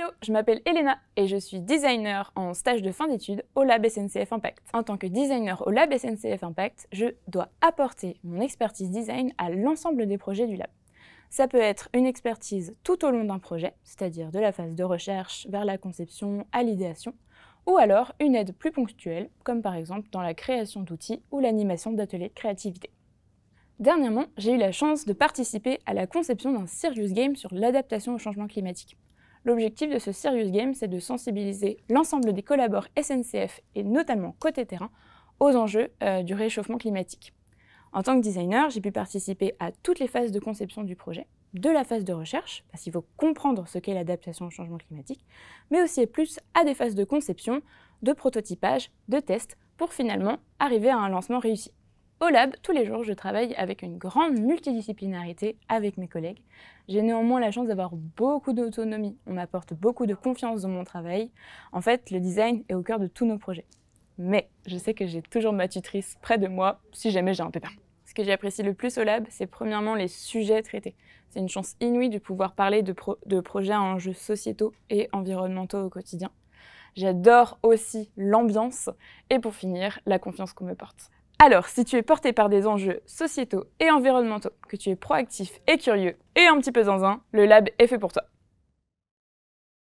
Hello, je m'appelle Elena et je suis designer en stage de fin d'études au Lab SNCF Impact. En tant que designer au Lab SNCF Impact, je dois apporter mon expertise design à l'ensemble des projets du lab. Ça peut être une expertise tout au long d'un projet, c'est-à-dire de la phase de recherche vers la conception à l'idéation, ou alors une aide plus ponctuelle, comme par exemple dans la création d'outils ou l'animation d'ateliers de créativité. Dernièrement, j'ai eu la chance de participer à la conception d'un serious game sur l'adaptation au changement climatique. L'objectif de ce Serious Game, c'est de sensibiliser l'ensemble des collaborateurs SNCF et notamment côté terrain aux enjeux euh, du réchauffement climatique. En tant que designer, j'ai pu participer à toutes les phases de conception du projet, de la phase de recherche, parce qu'il faut comprendre ce qu'est l'adaptation au changement climatique, mais aussi et plus à des phases de conception, de prototypage, de test, pour finalement arriver à un lancement réussi. Au lab, tous les jours, je travaille avec une grande multidisciplinarité avec mes collègues. J'ai néanmoins la chance d'avoir beaucoup d'autonomie. On m'apporte beaucoup de confiance dans mon travail. En fait, le design est au cœur de tous nos projets. Mais je sais que j'ai toujours ma tutrice près de moi si jamais j'ai un pépin. Ce que j'apprécie le plus au lab, c'est premièrement les sujets traités. C'est une chance inouïe de pouvoir parler de, de projets à enjeux sociétaux et environnementaux au quotidien. J'adore aussi l'ambiance et pour finir, la confiance qu'on me porte. Alors, si tu es porté par des enjeux sociétaux et environnementaux, que tu es proactif et curieux et un petit peu zinzin, le lab est fait pour toi.